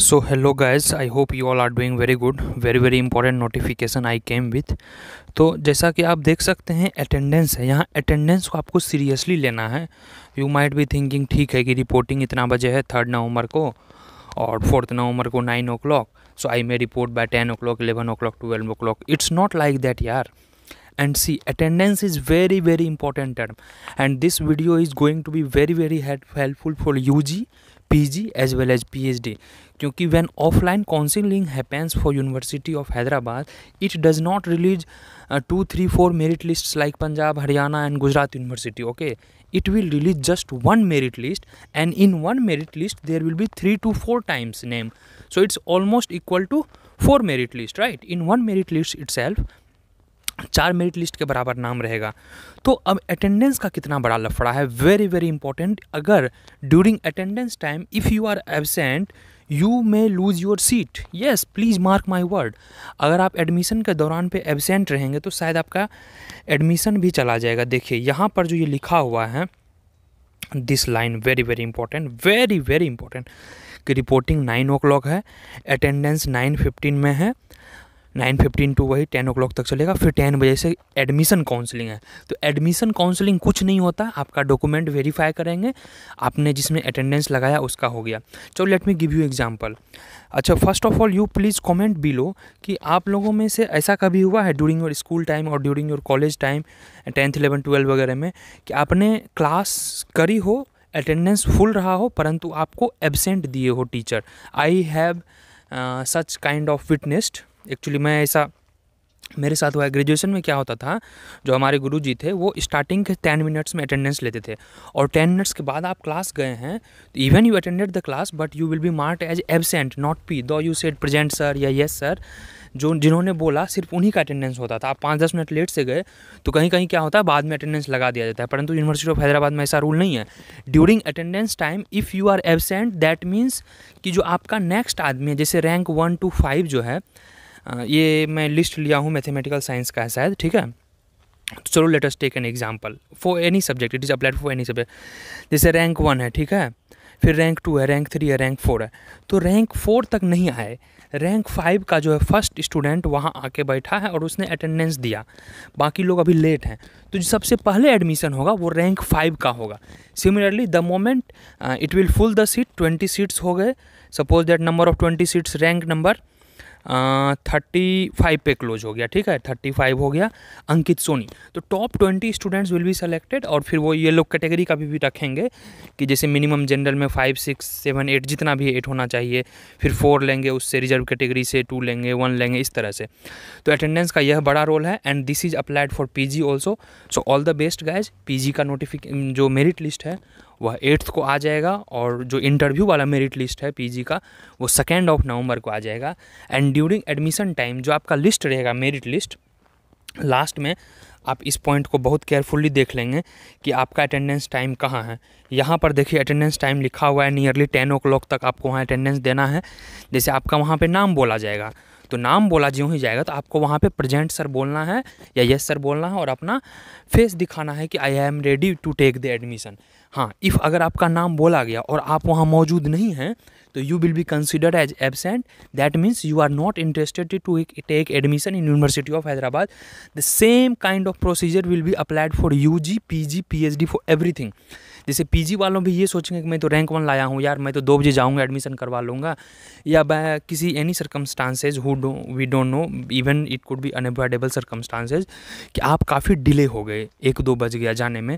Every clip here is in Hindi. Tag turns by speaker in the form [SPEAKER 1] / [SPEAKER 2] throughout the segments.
[SPEAKER 1] so hello guys I hope you all are doing very good very very important notification I came with तो जैसा कि आप देख सकते हैं अटेंडेंस है यहाँ अटेंडेंस को आपको सीरियसली लेना है यू माइट बी थिंकिंग ठीक है कि रिपोर्टिंग इतना बजे है थर्ड नवंबर को और फोर्थ नवंबर को nine o'clock so I may report by ten o'clock eleven o'clock twelve o'clock it's not like that यार and see attendance is very very important term and this video is going to be very very helpful for U G PG as well as PhD क्योंकि when offline counseling happens for University of Hyderabad it does not release uh, two, three, four merit lists like Punjab Haryana and Gujarat University okay it will release just one merit list and in one merit list there will be 3 to 4 times name so it's almost equal to 4 merit list right in one merit list itself चार मेरिट लिस्ट के बराबर नाम रहेगा तो अब अटेंडेंस का कितना बड़ा लफड़ा है वेरी वेरी इंपॉर्टेंट अगर during attendance time if you are absent you may lose your seat yes please mark my word अगर आप एडमिशन के दौरान पे एबसेंट रहेंगे तो शायद आपका एडमिशन भी चला जाएगा देखिए यहाँ पर जो ये लिखा हुआ है this line very very important very very important कि रिपोर्टिंग नाइन ओ क्लॉक है अटेंडेंस नाइन फिफ्टीन में है नाइन फिफ्टीन टू वही टेन ओ तक चलेगा फिर टेन बजे से एडमिशन काउंसलिंग है तो एडमिशन काउंसलिंग कुछ नहीं होता आपका डॉक्यूमेंट वेरीफाई करेंगे आपने जिसमें अटेंडेंस लगाया उसका हो गया चलो let me give you example अच्छा first of all you please comment below कि आप लोगों में से ऐसा कभी हुआ है ड्यूरिंग योर स्कूल टाइम और during your college time tenth eleven twelve वगैरह में कि आपने क्लास करी हो अटेंडेंस फुल रहा हो परंतु आपको एबसेंट दिए हो teacher I have such kind of witnessed actually मैं ऐसा मेरे साथ हुआ ग्रेजुएशन में क्या होता था जो हमारे गुरु जी थे वो स्टार्टिंग के टेन मिनट्स में अटेंडेंस लेते थे और टेन मिनट्स के बाद आप क्लास गए हैं तो even you attended the class but you will be marked as absent not P though you said present sir या येस सर जो जिन्होंने बोला सिर्फ उन्हीं का अटेंडेंस होता था आप पाँच दस मिनट लेट से गए तो कहीं कहीं क्या होता है बाद में अटेंडेंस लगा दिया जाता है परंतु यूनिवर्सिटी ऑफ हैदराबाद में ऐसा रूल नहीं है during attendance time if you are absent that means कि जो आपका नेक्स्ट आदमी है जैसे रैंक वन टू फाइव जो है ये मैं लिस्ट लिया हूँ मैथमेटिकल साइंस का है शायद ठीक है चलो let's take an example for any subject it is applied for any subject जैसे रैंक वन है ठीक है फिर रैंक टू है रैंक थ्री है रैंक फोर है तो रैंक फोर तक नहीं आए रैंक फाइव का जो है फर्स्ट स्टूडेंट वहाँ आके बैठा है और उसने अटेंडेंस दिया बाकी लोग अभी लेट हैं तो जो सबसे पहले एडमिशन होगा वो रैंक फाइव का होगा similarly the moment it will full the seat twenty seats हो गए suppose that number of twenty seats rank number thirty five पे क्लोज हो गया ठीक है थर्टी फाइव हो गया अंकित सोनी तो top twenty students will be selected और फिर वो ये लोग कैटेगरी का भी, भी रखेंगे कि जैसे मिनिमम जनरल में फाइव सिक्स सेवन एट जितना भी एट होना चाहिए फिर फोर लेंगे उससे रिजर्व कैटेगरी से टू लेंगे वन लेंगे इस तरह से तो अटेंडेंस का यह बड़ा रोल है and this is applied for P G also so all the best guys P G का नोटिफिक जो मेरिट लिस्ट है वह एट्थ को आ जाएगा और जो इंटरव्यू वाला मेरिट लिस्ट है पीजी का वो सेकेंड ऑफ नवंबर को आ जाएगा एंड ड्यूरिंग एडमिशन टाइम जो आपका लिस्ट रहेगा मेरिट लिस्ट लास्ट में आप इस पॉइंट को बहुत केयरफुली देख लेंगे कि आपका अटेंडेंस टाइम कहाँ है यहाँ पर देखिए अटेंडेंस टाइम लिखा हुआ है नियरली टेन ओ क्लॉक तक आपको वहाँ अटेंडेंस देना है जैसे आपका वहाँ पे नाम बोला जाएगा तो नाम बोला ज्यों ही जाएगा तो आपको वहाँ पे प्रेजेंट सर बोलना है या येस सर बोलना है और अपना फेस दिखाना है कि I am ready to take the admission हाँ इफ़ अगर आपका नाम बोला गया और आप वहाँ मौजूद नहीं हैं तो you will be considered as absent that means you are not interested to take admission in university of Hyderabad the same kind of procedure will be applied for U G P G P H D for everything जैसे पीजी वालों भी ये सोचेंगे कि मैं तो रैंक वन लाया हूँ यार मैं तो दो बजे जाऊँगा एडमिशन करवा लूँगा या किसी any circumstances who we don't know even it could be unavoidable circumstances कि आप काफ़ी डिले हो गए एक दो बज गया जाने में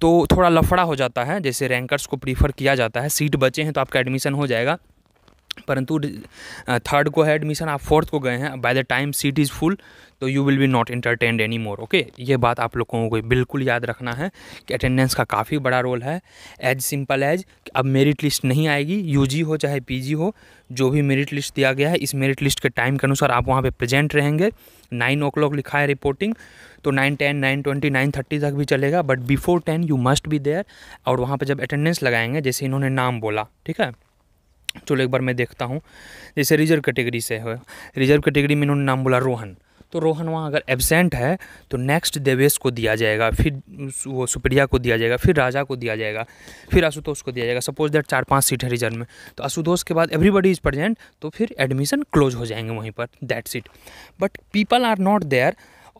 [SPEAKER 1] तो थोड़ा लफड़ा हो जाता है जैसे रैंकर्स को प्रीफर किया जाता है सीट बचे हैं तो आपका एडमिशन हो जाएगा परंतु थर्ड को है एडमिशन आप फोर्थ को गए हैं by the time seat is full तो you will be not entertained any more okay ये बात आप लोगों को बिल्कुल याद रखना है कि अटेंडेंस का काफ़ी बड़ा रोल है एज सिंपल एज अब मेरिट लिस्ट नहीं आएगी यूजी हो चाहे पीजी हो जो भी मेरिट लिस्ट दिया गया है इस मेरिट लिस्ट के टाइम के अनुसार आप वहाँ पर प्रेजेंट रहेंगे नाइन ओ क्लॉक लिखा है रिपोर्टिंग तो nine ten nine twenty nine thirty तक भी चलेगा but before ten you must be there और वहाँ पर जब अटेंडेंस लगाएंगे जैसे इन्होंने नाम बोला ठीक है चलो एक बार मैं देखता हूँ जैसे रिजर्व कैटेगरी से है रिजर्व कैटेगरी में इन्होंने नाम बोला रोहन तो रोहन वहाँ अगर एबसेंट है तो नेक्स्ट देवेश को दिया जाएगा फिर वो सुप्रिया को दिया जाएगा फिर राजा को दिया जाएगा फिर आशुतोष को दिया जाएगा सपोज दैट चार पांच सीट है रिजर्व में तो आशुतोष के बाद एवरीबडी इज़ प्रजेंट तो फिर एडमिशन क्लोज हो जाएंगे वहीं पर that seat but people are not there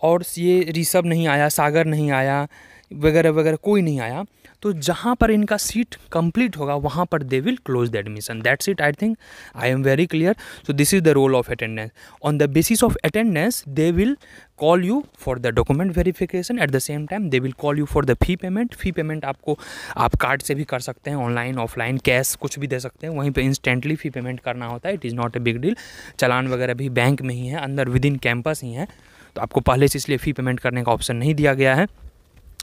[SPEAKER 1] और ये ऋषभ नहीं आया सागर नहीं आया वगैरह वगैरह कोई नहीं आया तो जहाँ पर इनका सीट कंप्लीट होगा वहाँ पर they will close the admission that's it I think I am very clear so this is the role of attendance on the basis of attendance they will call you for the document verification at the same time they will call you for the fee payment fee payment आपको आप कार्ड से भी कर सकते हैं ऑनलाइन ऑफलाइन कैश कुछ भी दे सकते हैं वहीं पर इंस्टेंटली फी पेमेंट करना होता है it is not a big deal challan वगैरह भी बैंक में ही है अंदर विद इन कैंपस ही हैं तो आपको पहले से इसलिए फ़ी पेमेंट करने का ऑप्शन नहीं दिया गया है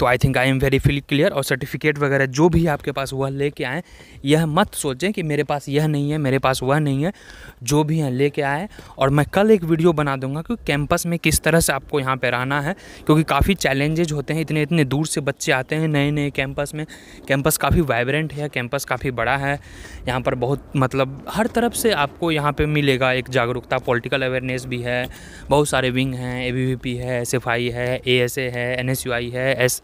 [SPEAKER 1] तो I think I am very feel clear और सर्टिफिकेट वगैरह जो भी आपके पास वह लेके आएँ यह मत सोचें कि मेरे पास यह नहीं है मेरे पास वह नहीं है जो भी हैं लेके आएँ और मैं कल एक वीडियो बना दूंगा कि कैंपस में किस तरह से आपको यहाँ पर रहना है क्योंकि काफ़ी चैलेंजेज होते हैं इतने इतने दूर से बच्चे आते हैं नए नए कैंपस में कैंपस काफ़ी वाइब्रेंट है कैंपस काफ़ी बड़ा है यहाँ पर बहुत मतलब हर तरफ से आपको यहाँ पर मिलेगा एक जागरूकता पोलिटिकल अवेयरनेस भी है बहुत सारे विंग हैं ए है एस है ए है एन है एस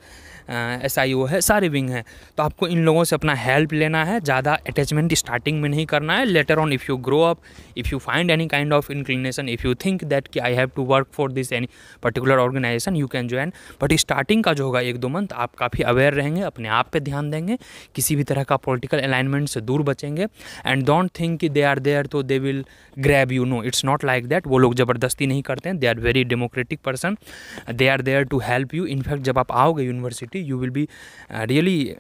[SPEAKER 1] एस आई ओ है सारे विंग हैं तो आपको इन लोगों से अपना हेल्प लेना है ज़्यादा अटैचमेंट स्टार्टिंग में नहीं करना है later on if you grow up if you find any kind of inclination if you think that कि I have to work for this any particular organization you can join but starting का जो होगा एक दो मंथ आप काफ़ी अवेयर रहेंगे अपने आप पर ध्यान देंगे किसी भी तरह का पोलिटिकल अलाइनमेंट से दूर बचेंगे एंड डोंट थिंक कि दे आर देयर तो they will grab you know it's not like that वो लोग ज़बरदस्ती नहीं करते हैं they are very democratic person they are there to help you in fact जब आप आओगे university community you will be really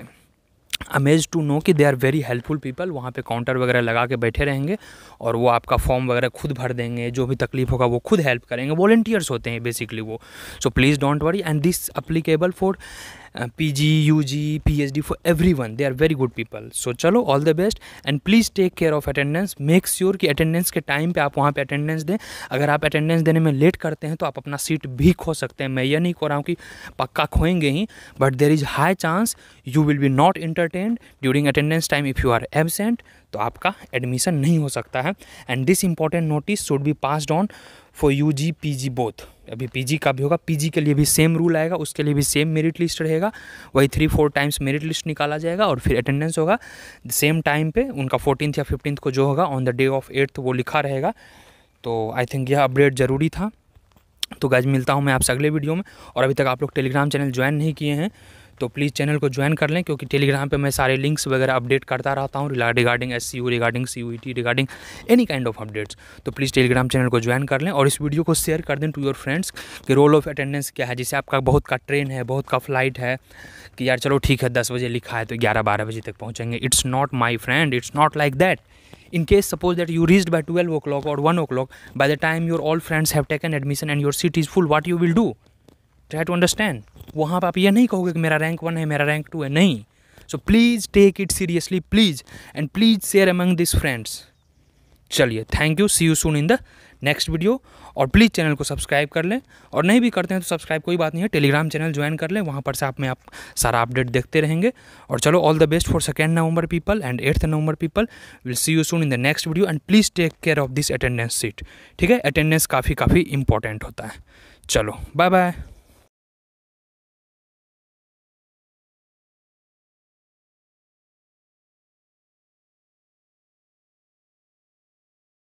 [SPEAKER 1] amaze to know कि they are very helpful people वहाँ पे काउंटर वगैरह लगा के बैठे रहेंगे और वो आपका फॉर्म वगैरह खुद भर देंगे जो भी तकलीफ होगा वो खुद हेल्प करेंगे वॉल्टियर्स होते हैं बेसिकली वो so please don't worry and this applicable for P G G U P H D for everyone they are very good people so चलो all the best and please take care of attendance make sure कि अटेंडेंस के टाइम पर आप वहाँ पर अटेंडेंस दें अगर आप अटेंडेंस देने में लेट करते हैं तो आप अपना सीट भी खो सकते हैं मैं ये नहीं कह रहा हूँ कि पक्का खोएंगे ही but there is high chance you will be not entertain during attendance time if you are absent तो आपका एडमिशन नहीं हो सकता है and this important notice should be passed on for U G P G both अभी पीजी का भी होगा पीजी के लिए भी सेम रूल आएगा उसके लिए भी सेम मेरिट लिस्ट रहेगा वही three four times merit list निकाला जाएगा और फिर अटेंडेंस होगा सेम टाइम पे उनका फोर्टीथ या फिफ्टीन को जो होगा on the day of eighth वो लिखा रहेगा तो आई थिंक यह अपडेट ज़रूरी था तो गैज मिलता हूँ मैं आपसे अगले वीडियो में और अभी तक आप लोग टेलीग्राम चैनल ज्वाइन नहीं किए हैं तो प्लीज़ चैनल को ज्वाइन कर लें क्योंकि टेलीग्राम पर मैं सारे लिंक्स वगैरह अपडेट करता रहता हूँ regarding S C U regarding C T regarding any kind of updates तो प्लीज़ टेलीग्राम चैनल को ज्वाइन कर लें और इस वीडियो को शेयर कर दें टू योर फ्रेंड्स कि रोल ऑफ अटेंडेंस क्या है जैसे आपका बहुत का ट्रेन है बहुत का फ्लाइट है कि यार चलो ठीक है दस बजे लिखा है तो ग्यारह बारह बजे तक पहुँचेंगे it's not my friend it's not like that in case suppose that you that by twelve o'clock और one o'clock by the time your all friends have taken admission and your seat is full what you will do try to understand वहाँ पर आप ये नहीं कहोगे कि मेरा रैंक वन है मेरा रैंक टू है नहीं so please take it seriously please and please share among this friends चलिए thank you see you soon in the next video और प्लीज़ चैनल को सब्सक्राइब कर लें और नहीं भी करते हैं तो सब्सक्राइब कोई बात नहीं है टेलीग्राम चैनल ज्वाइन कर लें वहाँ पर से आप में आप सारा अपडेट देखते रहेंगे और चलो all the best for second November people and eighth November people will see you soon in the next video and please take care of this attendance sheet ठीक है अटेंडेंस काफ़ी काफ़ी इंपॉर्टेंट होता है चलो बाय बाय